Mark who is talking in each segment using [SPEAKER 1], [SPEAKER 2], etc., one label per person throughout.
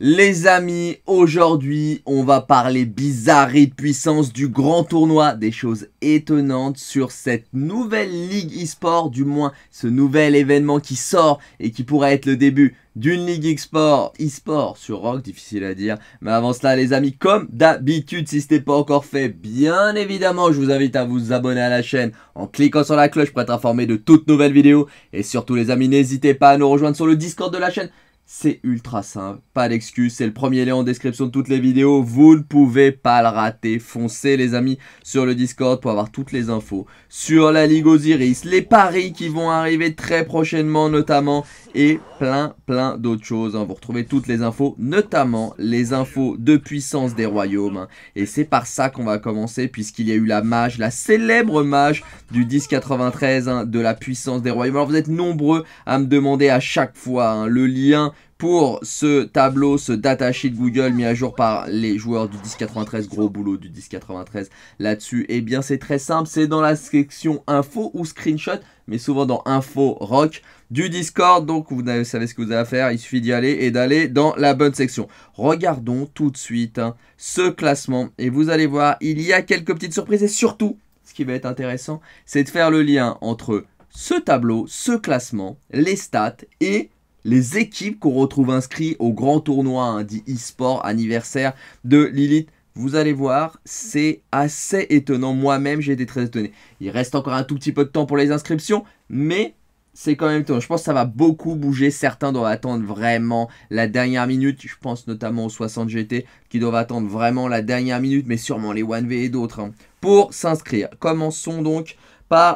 [SPEAKER 1] les amis, aujourd'hui, on va parler bizarrerie de puissance du grand tournoi, des choses étonnantes sur cette nouvelle ligue e-sport, du moins ce nouvel événement qui sort et qui pourrait être le début d'une ligue e-sport, e-sport sur rock, difficile à dire. Mais avant cela, les amis, comme d'habitude, si ce n'est pas encore fait, bien évidemment, je vous invite à vous abonner à la chaîne en cliquant sur la cloche pour être informé de toutes nouvelles vidéos. Et surtout, les amis, n'hésitez pas à nous rejoindre sur le Discord de la chaîne c'est ultra simple, pas d'excuses, c'est le premier lien en description de toutes les vidéos, vous ne pouvez pas le rater, foncez les amis sur le Discord pour avoir toutes les infos sur la Ligue Osiris, les paris qui vont arriver très prochainement notamment et plein plein d'autres choses. Hein. Vous retrouvez toutes les infos, notamment les infos de puissance des royaumes. Hein. Et c'est par ça qu'on va commencer puisqu'il y a eu la mage, la célèbre mage du 1093 93 hein, de la puissance des royaumes. Alors vous êtes nombreux à me demander à chaque fois le lien pour ce tableau, ce datasheet Google mis à jour par les joueurs du 1093. Gros boulot du 1093 là-dessus. Eh bien, c'est très simple. C'est dans la section info ou screenshot, mais souvent dans info rock du Discord. Donc, vous savez ce que vous avez à faire. Il suffit d'y aller et d'aller dans la bonne section. Regardons tout de suite hein, ce classement. Et vous allez voir, il y a quelques petites surprises. Et surtout, ce qui va être intéressant, c'est de faire le lien entre ce tableau, ce classement, les stats et les équipes qu'on retrouve inscrites au grand tournoi hein, dit e-sport anniversaire de Lilith. Vous allez voir, c'est assez étonnant. Moi-même, j'ai été très étonné. Il reste encore un tout petit peu de temps pour les inscriptions, mais c'est quand même étonnant. Je pense que ça va beaucoup bouger. Certains doivent attendre vraiment la dernière minute. Je pense notamment aux 60 GT qui doivent attendre vraiment la dernière minute, mais sûrement les 1V et d'autres hein, pour s'inscrire. Commençons donc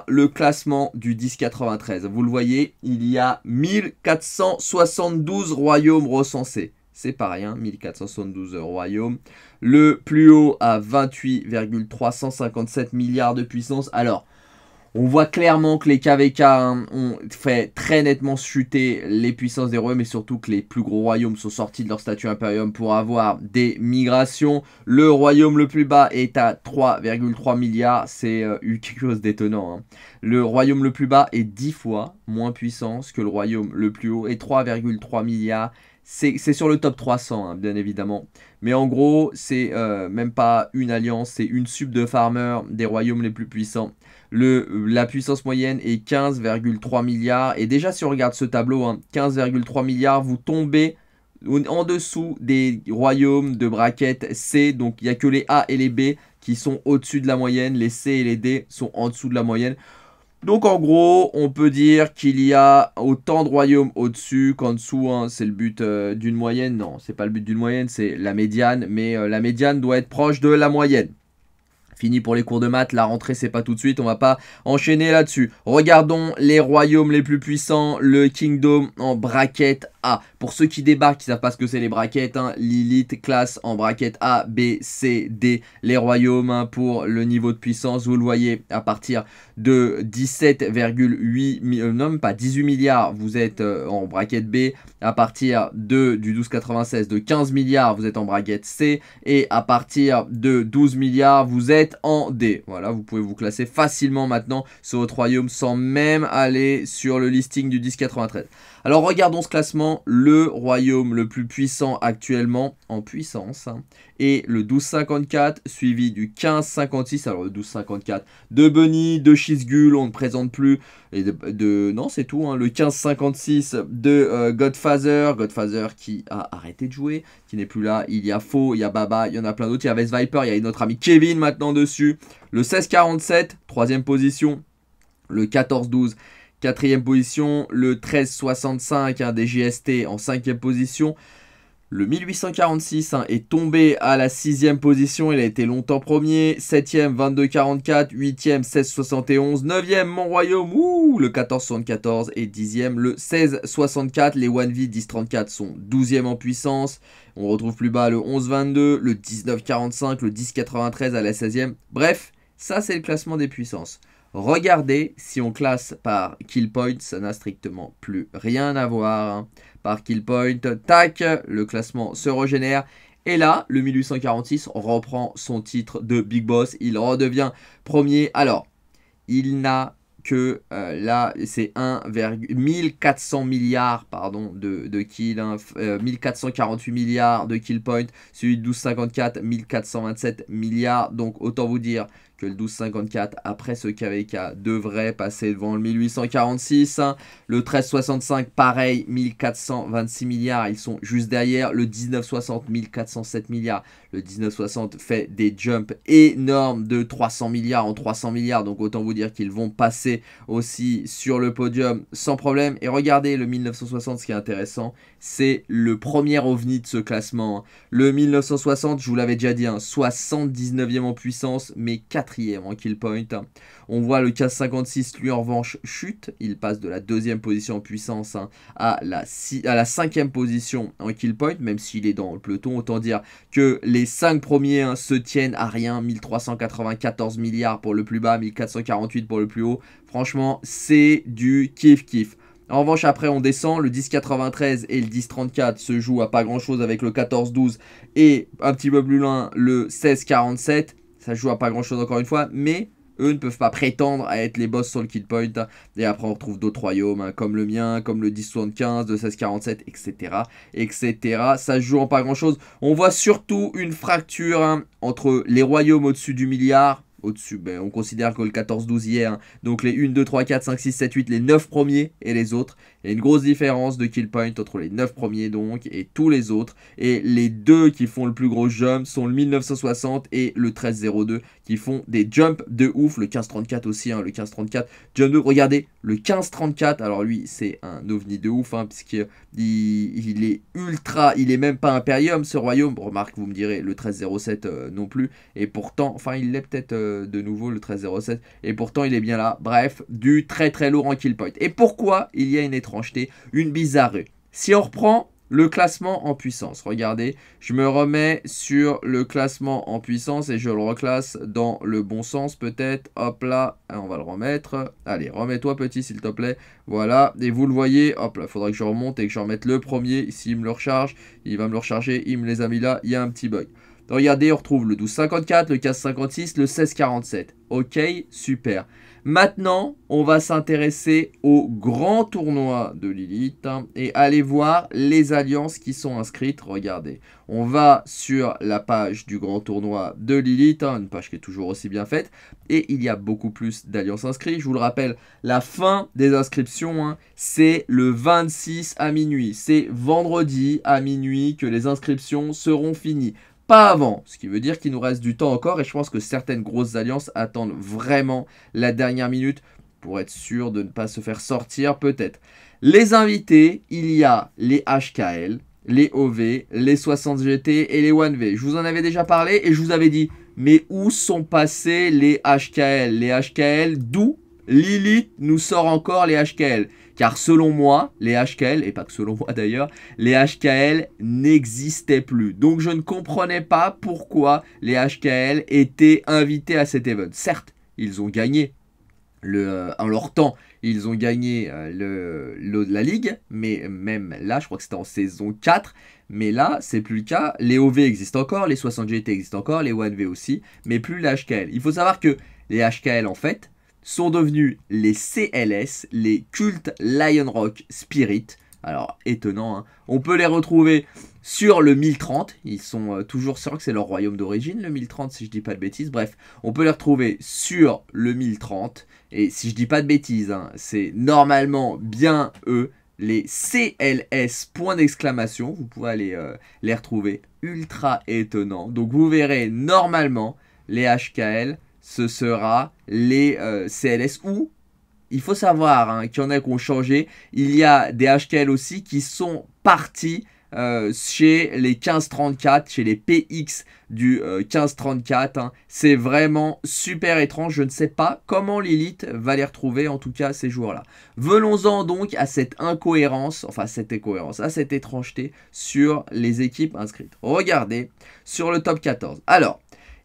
[SPEAKER 1] le classement du 1093. Vous le voyez, il y a 1472 royaumes recensés. C'est pas rien, 1472 royaumes. Le plus haut à 28,357 milliards de puissance. Alors, on voit clairement que les KVK hein, ont fait très nettement chuter les puissances des royaumes et surtout que les plus gros royaumes sont sortis de leur statut impérium pour avoir des migrations. Le royaume le plus bas est à 3,3 milliards, c'est euh, quelque chose d'étonnant. Hein. Le royaume le plus bas est 10 fois moins puissant que le royaume le plus haut et 3,3 milliards. C'est sur le top 300, hein, bien évidemment. Mais en gros, c'est euh, même pas une alliance, c'est une sub de farmer des royaumes les plus puissants la puissance moyenne est 15,3 milliards. Et déjà, si on regarde ce tableau, 15,3 hein, milliards, vous tombez en dessous des royaumes de braquette C. Donc, il n'y a que les A et les B qui sont au-dessus de la moyenne. Les C et les D sont en dessous de la moyenne. Donc en gros, on peut dire qu'il y a autant de royaumes au-dessus qu'en dessous. Hein. c'est le but euh, d'une moyenne. Non, c'est pas le but d'une moyenne, c'est la médiane. Mais euh, la médiane doit être proche de la moyenne. Fini pour les cours de maths, la rentrée c'est pas tout de suite, on va pas enchaîner là-dessus. Regardons les royaumes les plus puissants, le Kingdom en braquette a. Pour ceux qui débarquent, qui ne savent pas ce que c'est les braquettes, hein. Lilith classe en braquettes A, B, C, D, les royaumes hein, pour le niveau de puissance, vous le voyez, à partir de 17,8, euh, non pas 18 milliards, vous êtes euh, en braquette B, à partir de, du 12,96 de 15 milliards, vous êtes en braquette C, et à partir de 12 milliards, vous êtes en D. Voilà, vous pouvez vous classer facilement maintenant sur votre royaume sans même aller sur le listing du 10,93. Alors regardons ce classement le royaume le plus puissant actuellement en puissance. Hein, et le 1254 suivi du 1556. Alors le 1254 de Bunny, de Shizgul, on ne présente plus. Et de, non, c'est tout. Hein. Le 1556 de euh, Godfather. Godfather qui a arrêté de jouer, qui n'est plus là. Il y a Faux, il y a Baba, il y en a plein d'autres. Il y avait Viper, il y a notre ami Kevin maintenant dessus. Le 1647, troisième position. Le 1412 Quatrième position, le 1365 des GST en cinquième position. Le 1846 hein, est tombé à la sixième position, il a été longtemps premier. 7 Septième, 2244, huitième, 1671, neuvième, mon royaume, le 1474 et dixième, le 1664. Les One V 1034 sont 12 douzième en puissance. On retrouve plus bas le 1122, le 1945, le 1093 à la 16e. Bref, ça c'est le classement des puissances. Regardez, si on classe par kill point, ça n'a strictement plus rien à voir. Hein. Par kill point, tac, le classement se régénère. Et là, le 1846 reprend son titre de Big Boss. Il redevient premier. Alors, il n'a que euh, là, c'est 1400 milliards pardon, de, de kills, 1448 hein. euh, milliards de kill point celui de 1254, 1427 milliards. Donc, autant vous dire que le 1254 après ce KVK devrait passer devant le 1846. Hein. Le 1365 pareil, 1426 milliards, ils sont juste derrière. Le 1960, 1407 milliards le 1960 fait des jumps énormes de 300 milliards en 300 milliards. Donc autant vous dire qu'ils vont passer aussi sur le podium sans problème. Et regardez le 1960, ce qui est intéressant, c'est le premier ovni de ce classement. Hein. Le 1960, je vous l'avais déjà dit, 79e hein, en puissance, mais 4e en kill point. Hein. On voit le 1556, lui en revanche, chute. Il passe de la deuxième position en puissance à, la à la cinquième position en kill point, même s'il est dans le peloton. Autant dire que les les 5 premiers hein, se tiennent à rien, 1394 milliards pour le plus bas, 1448 pour le plus haut. Franchement, c'est du kiff-kiff. En revanche, après, on descend. Le 10,93 et le 10,34 se jouent à pas grand-chose avec le 14,12 et un petit peu plus loin, le 16,47. Ça joue à pas grand-chose encore une fois, mais eux ne peuvent pas prétendre à être les boss sur le kill point. Et après, on retrouve d'autres royaumes, hein, comme le mien, comme le 1075, le 1647, etc. etc. Ça joue en pas grand-chose. On voit surtout une fracture hein, entre les royaumes au-dessus du milliard au-dessus, ben, on considère que le 14-12 hier, hein. donc les 1, 2, 3, 4, 5, 6, 7, 8, les 9 premiers et les autres. Il y a une grosse différence de kill point entre les 9 premiers donc et tous les autres. Et les deux qui font le plus gros jump sont le 1960 et le 1302 qui font des jumps de ouf. Le 1534 aussi, hein, le 1534. Jump 2, regardez, le 1534, alors lui c'est un ovni de ouf, hein, puisqu'il il est ultra, il est même pas impérium ce royaume. Remarque, vous me direz, le 1307 euh, non plus. Et pourtant, enfin il l'est peut-être... Euh, euh, de nouveau le 1307 Et pourtant, il est bien là. Bref, du très très lourd en kill point. Et pourquoi il y a une étrangeté, une bizarrerie Si on reprend le classement en puissance. Regardez, je me remets sur le classement en puissance et je le reclasse dans le bon sens peut-être. Hop là, hein, on va le remettre. Allez, remets-toi petit s'il te plaît. Voilà, et vous le voyez, hop là, il faudrait que je remonte et que je remette le premier. S'il me le recharge, il va me le recharger, il me les a mis là, il y a un petit bug. Regardez, on retrouve le 1254, le 1556, le 1647. Ok, super. Maintenant, on va s'intéresser au grand tournoi de Lilith hein, et aller voir les alliances qui sont inscrites. Regardez, on va sur la page du grand tournoi de Lilith, hein, une page qui est toujours aussi bien faite. Et il y a beaucoup plus d'alliances inscrites. Je vous le rappelle, la fin des inscriptions, hein, c'est le 26 à minuit. C'est vendredi à minuit que les inscriptions seront finies pas avant. Ce qui veut dire qu'il nous reste du temps encore et je pense que certaines grosses alliances attendent vraiment la dernière minute pour être sûr de ne pas se faire sortir peut-être. Les invités, il y a les HKL, les OV, les 60GT et les 1V. Je vous en avais déjà parlé et je vous avais dit, mais où sont passés les HKL Les HKL, d'où Lilith nous sort encore les HKL car selon moi, les HKL, et pas que selon moi d'ailleurs, les HKL n'existaient plus. Donc je ne comprenais pas pourquoi les HKL étaient invités à cet event. Certes, ils ont gagné le, euh, en leur temps, ils ont gagné euh, le, la ligue, mais même là, je crois que c'était en saison 4, mais là, c'est plus le cas. Les OV existent encore, les 60GT existent encore, les 1V aussi, mais plus les HKL. Il faut savoir que les HKL, en fait, sont devenus les CLS, les Cult Lion Rock Spirit. Alors, étonnant, hein. on peut les retrouver sur le 1030. Ils sont euh, toujours sûrs que c'est leur royaume d'origine, le 1030, si je dis pas de bêtises. Bref, on peut les retrouver sur le 1030. Et si je dis pas de bêtises, hein, c'est normalement bien eux, les CLS, point d'exclamation. Vous pouvez aller euh, les retrouver. Ultra étonnant. Donc, vous verrez normalement les HKL ce sera les euh, CLS ou il faut savoir hein, qu'il y en a qui ont changé. Il y a des HKL aussi qui sont partis euh, chez les 1534, chez les PX du 15 euh, 1534. Hein. C'est vraiment super étrange. Je ne sais pas comment l'élite va les retrouver, en tout cas ces joueurs-là. Venons-en donc à cette incohérence, enfin cette incohérence, à cette étrangeté sur les équipes inscrites. Regardez sur le top 14. Alors,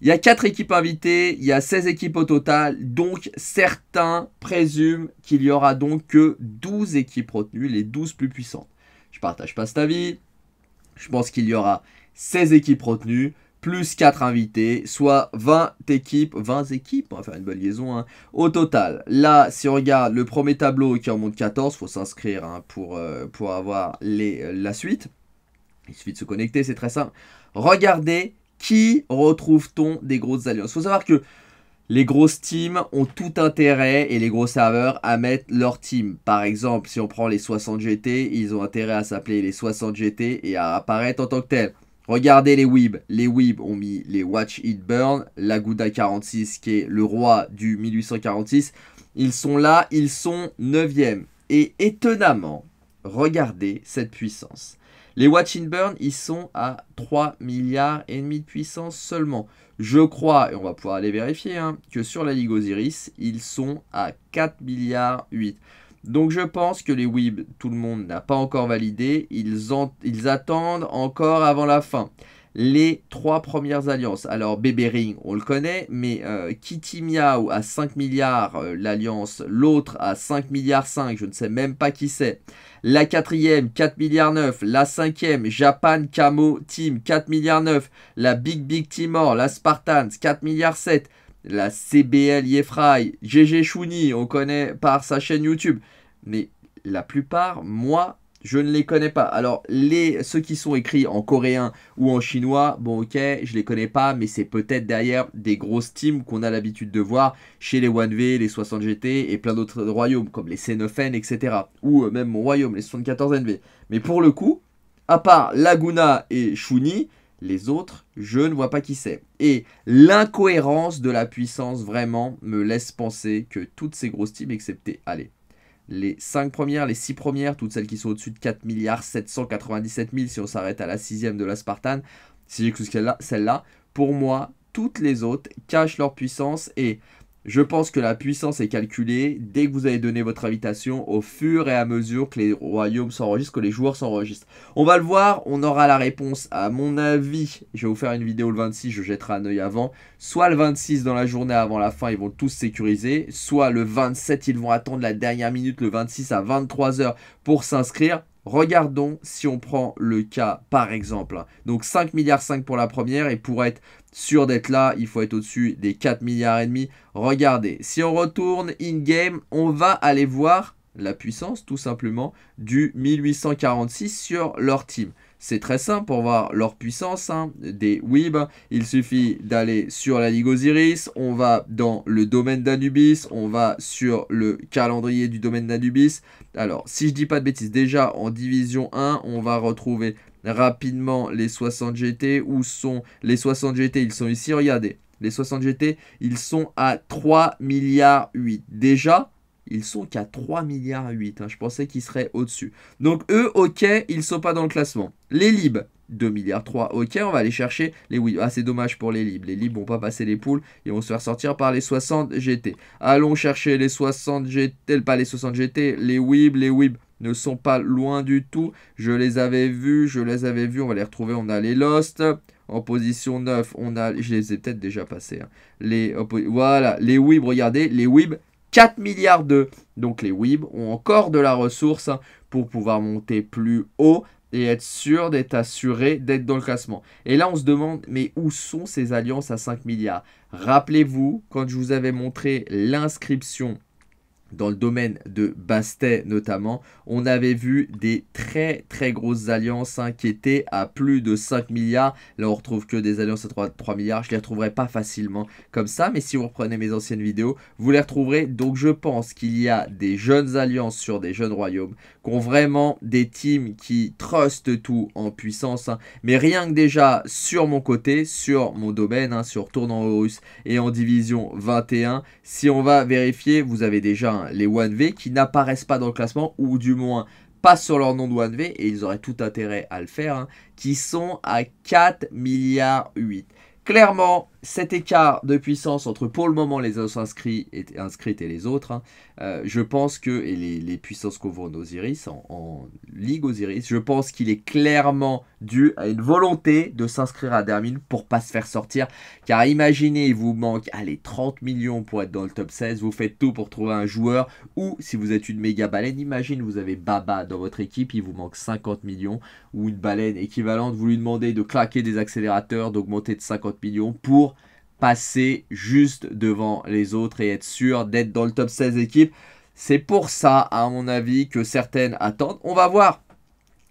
[SPEAKER 1] il y a 4 équipes invitées, il y a 16 équipes au total, donc certains présument qu'il y aura donc que 12 équipes retenues, les 12 plus puissantes. Je ne partage pas cet avis. Je pense qu'il y aura 16 équipes retenues plus 4 invités, soit 20 équipes, 20 équipes, on va faire une bonne liaison, hein, au total. Là, si on regarde le premier tableau qui remonte 14, il faut s'inscrire hein, pour, euh, pour avoir les, euh, la suite. Il suffit de se connecter, c'est très simple. Regardez qui retrouve-t-on des grosses alliances Il faut savoir que les grosses teams ont tout intérêt et les gros serveurs à mettre leur team. Par exemple, si on prend les 60 GT, ils ont intérêt à s'appeler les 60 GT et à apparaître en tant que tel. Regardez les Weeb. Les Weeb ont mis les Watch It Burn, la Gouda 46 qui est le roi du 1846. Ils sont là, ils sont 9e. Et étonnamment, regardez cette puissance. Les Watch Burn, ils sont à 3 milliards et demi de puissance seulement. Je crois, et on va pouvoir aller vérifier, hein, que sur la Ligue Osiris, ils sont à 4 milliards 8. Donc je pense que les WIB, tout le monde n'a pas encore validé, ils, ils attendent encore avant la fin les trois premières alliances. Alors Ring, on le connaît, mais euh, Kitty Miao à 5 milliards euh, l'alliance, l'autre à 5 milliards 5, je ne sais même pas qui c'est. La quatrième, 4 milliards 9, la cinquième, Japan Camo Team, 4 milliards 9, la Big Big Timor, la Spartans, 4 milliards 7, la CBL Yefrai, GG Chouni, on connaît par sa chaîne YouTube. Mais la plupart, moi, je ne les connais pas. Alors, les, ceux qui sont écrits en coréen ou en chinois, bon ok, je les connais pas, mais c'est peut-être derrière des grosses teams qu'on a l'habitude de voir chez les 1V, les 60GT et plein d'autres royaumes, comme les C9N, etc. Ou euh, même mon royaume, les 74NV. Mais pour le coup, à part Laguna et Shuni, les autres, je ne vois pas qui c'est. Et l'incohérence de la puissance vraiment me laisse penser que toutes ces grosses teams, excepté, allez, les 5 premières, les 6 premières, toutes celles qui sont au-dessus de 4 milliards 797 si on s'arrête à la sixième de la Spartan, si j'excuse celle-là, pour moi, toutes les autres cachent leur puissance et je pense que la puissance est calculée dès que vous avez donné votre invitation au fur et à mesure que les royaumes s'enregistrent, que les joueurs s'enregistrent. On va le voir, on aura la réponse à mon avis. Je vais vous faire une vidéo le 26, je jetterai un œil avant. Soit le 26 dans la journée avant la fin, ils vont tous sécuriser. Soit le 27, ils vont attendre la dernière minute, le 26 à 23h pour s'inscrire. Regardons si on prend le cas par exemple. Donc 5 milliards 5 pour la première et pour être sûr d'être là, il faut être au-dessus des 4 milliards et demi. Regardez, si on retourne in-game, on va aller voir la puissance tout simplement du 1846 sur leur team. C'est très simple pour voir leur puissance hein, des WIB. Il suffit d'aller sur la Ligue Osiris, on va dans le domaine d'Anubis, on va sur le calendrier du domaine d'Anubis. Alors, si je dis pas de bêtises, déjà en division 1, on va retrouver rapidement les 60 GT. Où sont les 60 GT Ils sont ici, regardez. Les 60 GT, ils sont à 3 milliards 8. Déjà, ils sont qu'à 3 milliards 8. Hein. Je pensais qu'ils seraient au-dessus. Donc eux, ok, ils sont pas dans le classement. Les Libs, 2 milliards 3. Ok, on va aller chercher les oui. Ah, c'est dommage pour les Libs. Les ne vont pas passer les poules. Ils vont se faire sortir par les 60 GT. Allons chercher les 60 GT, pas les 60 GT, les WIB, les WIB ne sont pas loin du tout. Je les avais vus, je les avais vus. On va les retrouver. On a les Lost. En position 9, on a. Je les ai peut-être déjà passés. Hein. Les, voilà, les WIB, regardez. Les WIB, 4 milliards d'eux. Donc les WIB ont encore de la ressource hein, pour pouvoir monter plus haut et être sûr d'être assuré d'être dans le classement. Et là, on se demande, mais où sont ces alliances à 5 milliards Rappelez-vous, quand je vous avais montré l'inscription dans le domaine de Bastet notamment, on avait vu des très très grosses alliances qui étaient à plus de 5 milliards. Là on retrouve que des alliances à 3, milliards, je les retrouverai pas facilement comme ça, mais si vous reprenez mes anciennes vidéos, vous les retrouverez. Donc je pense qu'il y a des jeunes alliances sur des jeunes royaumes qui ont vraiment des teams qui trustent tout en puissance. Hein. Mais rien que déjà sur mon côté, sur mon domaine, hein, sur Tournant Horus et en division 21, si on va vérifier, vous avez déjà un les 1V qui n'apparaissent pas dans le classement ou du moins pas sur leur nom de 1V et ils auraient tout intérêt à le faire, hein, qui sont à 4 milliards 8. Clairement, cet écart de puissance entre pour le moment les inscrits et, inscrites et les autres, hein, euh, je pense que, et les, puissances qu'on voit en Osiris, en, Ligue Osiris, je pense qu'il est clairement dû à une volonté de s'inscrire à Dermin pour pas se faire sortir. Car imaginez, il vous manque allez, 30 millions pour être dans le top 16, vous faites tout pour trouver un joueur, ou si vous êtes une méga baleine, imaginez vous avez Baba dans votre équipe, il vous manque 50 millions, ou une baleine équivalente, vous lui demandez de claquer des accélérateurs, d'augmenter de 50 millions pour passer juste devant les autres et être sûr d'être dans le top 16 équipes. C'est pour ça, à mon avis, que certaines attendent. On va voir.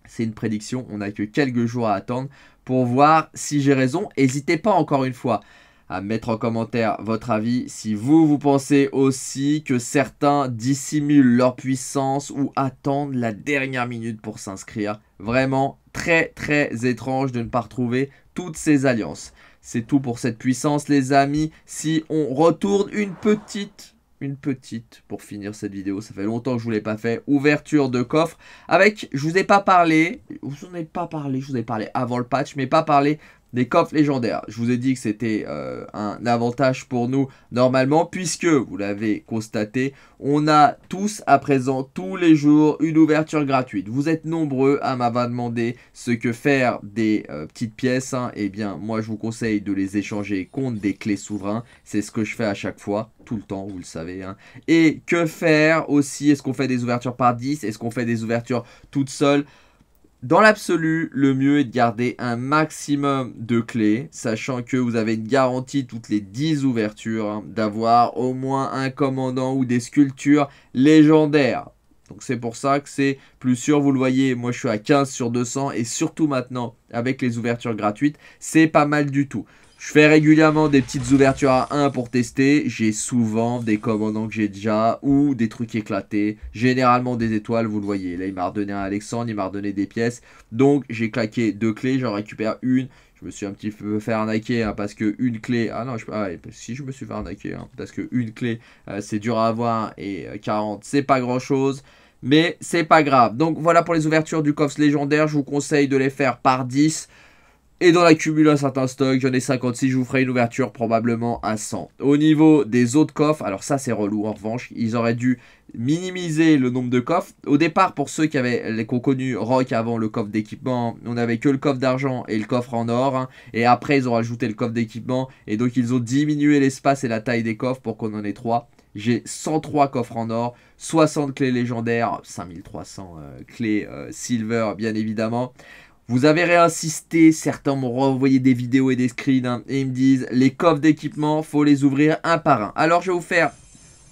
[SPEAKER 1] C'est une prédiction, on n'a que quelques jours à attendre pour voir si j'ai raison. N'hésitez pas encore une fois à mettre en commentaire votre avis. Si vous, vous pensez aussi que certains dissimulent leur puissance ou attendent la dernière minute pour s'inscrire. Vraiment très très étrange de ne pas retrouver toutes ces alliances. C'est tout pour cette puissance, les amis. Si on retourne une petite, une petite, pour finir cette vidéo, ça fait longtemps que je ne vous l'ai pas fait, ouverture de coffre. Avec, je vous ai pas parlé, je vous en ai pas parlé, je vous ai parlé avant le patch, mais pas parlé des coffres légendaires. Je vous ai dit que c'était euh, un avantage pour nous normalement, puisque, vous l'avez constaté, on a tous à présent, tous les jours, une ouverture gratuite. Vous êtes nombreux à m'avoir demandé ce que faire des euh, petites pièces. Hein. Eh bien, moi, je vous conseille de les échanger contre des clés souverains. C'est ce que je fais à chaque fois, tout le temps, vous le savez. Hein. Et que faire aussi Est-ce qu'on fait des ouvertures par 10 Est-ce qu'on fait des ouvertures toutes seules dans l'absolu, le mieux est de garder un maximum de clés, sachant que vous avez une garantie toutes les 10 ouvertures hein, d'avoir au moins un commandant ou des sculptures légendaires. Donc c'est pour ça que c'est plus sûr, vous le voyez, moi je suis à 15 sur 200 et surtout maintenant avec les ouvertures gratuites, c'est pas mal du tout. Je fais régulièrement des petites ouvertures à 1 pour tester. J'ai souvent des commandants que j'ai déjà ou des trucs éclatés. Généralement des étoiles, vous le voyez. Là, il m'a redonné un Alexandre, il m'a redonné des pièces. Donc, j'ai claqué deux clés, j'en récupère une. Je me suis un petit peu fait arnaquer hein, parce que une clé. Ah non, je... Ah, si je me suis fait arnaquer, hein, parce que une clé, euh, c'est dur à avoir et 40, euh, c'est pas grand chose. Mais c'est pas grave. Donc voilà pour les ouvertures du coffre légendaire. Je vous conseille de les faire par 10. Et dans la un certain stock, j'en ai 56, je vous ferai une ouverture probablement à 100. Au niveau des autres coffres, alors ça c'est relou en revanche, ils auraient dû minimiser le nombre de coffres. Au départ, pour ceux qui, avaient, les, connus connu Rock avant le coffre d'équipement, on n'avait que le coffre d'argent et le coffre en or. Hein. et après, ils ont rajouté le coffre d'équipement. Et donc, ils ont diminué l'espace et la taille des coffres pour qu'on en ait 3. J'ai 103 coffres en or, 60 clés légendaires, 5300 euh, clés euh, silver bien évidemment. Vous avez réinsisté, certains m'ont renvoyé des vidéos et des screens hein, et ils me disent les coffres d'équipement, faut les ouvrir un par un. Alors je vais vous faire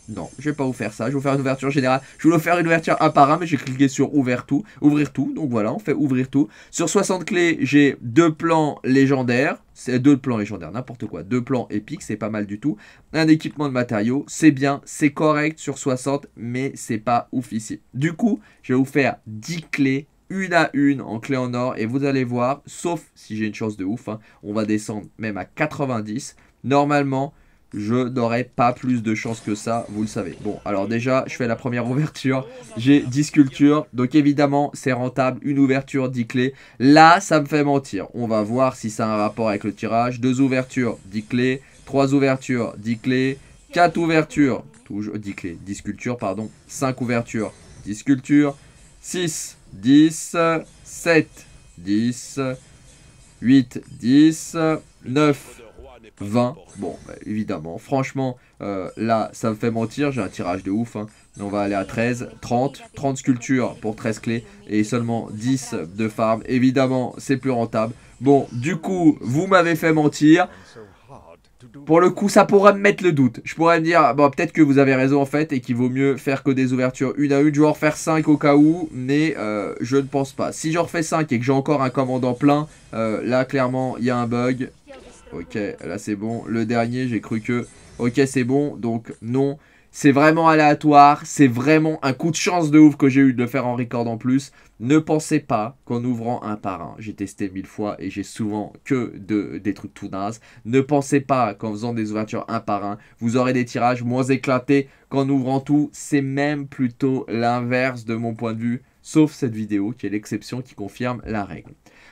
[SPEAKER 1] non, je vais pas vous faire ça. Je vais vous faire une ouverture générale. Je voulais vous faire une ouverture un par un, mais j'ai cliqué sur ouvrir tout. Ouvrir tout. Donc voilà, on fait ouvrir tout. Sur 60 clés, j'ai deux plans légendaires. C'est deux plans légendaires, n'importe quoi. Deux plans épiques, c'est pas mal du tout. Un équipement de matériaux, c'est bien, c'est correct sur 60, mais c'est pas ici. Du coup, je vais vous faire 10 clés une à une en clé en or. Et vous allez voir, sauf si j'ai une chance de ouf, hein, on va descendre même à 90. Normalement, je n'aurai pas plus de chance que ça, vous le savez. Bon, alors déjà, je fais la première ouverture. J'ai 10 sculptures, donc évidemment, c'est rentable. Une ouverture, 10 clés. Là, ça me fait mentir. On va voir si ça a un rapport avec le tirage. Deux ouvertures, 10 clés. Trois ouvertures, 10 clés. quatre ouvertures, toujours 10 clés, 10 sculptures, pardon. 5 ouvertures, 10 sculptures. 6 10, 7, 10, 8, 10, 9, 20. Bon, bah, évidemment. Franchement, euh, là, ça me fait mentir. J'ai un tirage de ouf. Hein. On va aller à 13, 30, 30 sculptures pour 13 clés et seulement 10 de farm. Évidemment, c'est plus rentable. Bon, du coup, vous m'avez fait mentir. Pour le coup, ça pourrait me mettre le doute. Je pourrais me dire, bon, peut-être que vous avez raison en fait et qu'il vaut mieux faire que des ouvertures une à une. Je vais en refaire 5 au cas où, mais euh, je ne pense pas. Si j'en refais 5 et que j'ai encore un commandant plein, euh, là, clairement, il y a un bug. Ok, là, c'est bon. Le dernier, j'ai cru que... Ok, c'est bon, donc non. C'est vraiment aléatoire, c'est vraiment un coup de chance de ouf que j'ai eu de le faire en record en plus. Ne pensez pas qu'en ouvrant un par un, j'ai testé mille fois et j'ai souvent que de, des trucs tout naze, Ne pensez pas qu'en faisant des ouvertures un par un, vous aurez des tirages moins éclatés qu'en ouvrant tout. C'est même plutôt l'inverse de mon point de vue, sauf cette vidéo qui est l'exception qui confirme la règle.